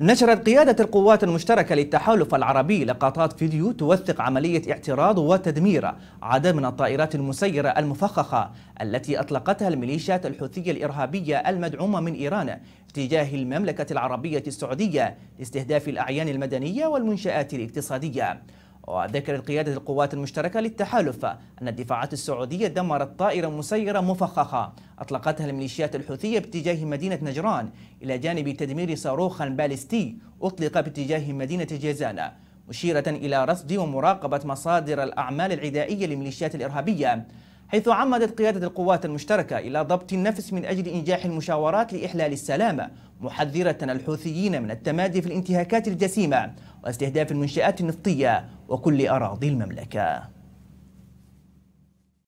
نشرت قيادة القوات المشتركة للتحالف العربي لقطات فيديو توثق عملية اعتراض وتدمير عدد من الطائرات المسيرة المفخخة التي أطلقتها الميليشيات الحوثية الإرهابية المدعومة من إيران تجاه المملكة العربية السعودية لاستهداف الأعيان المدنية والمنشآت الاقتصادية وذكر قيادة القوات المشتركة للتحالف أن الدفاعات السعودية دمرت طائرة مسيرة مفخخة أطلقتها الميليشيات الحوثية باتجاه مدينة نجران إلى جانب تدمير صاروخ باليستي أطلق باتجاه مدينة جيزان مشيرة إلى رصد ومراقبة مصادر الأعمال العدائية للميليشيات الإرهابية حيث عمدت قيادة القوات المشتركة إلى ضبط النفس من أجل إنجاح المشاورات لإحلال السلام محذرة الحوثيين من التمادي في الانتهاكات الجسيمة واستهداف المنشآت النفطية وكل أراضي المملكة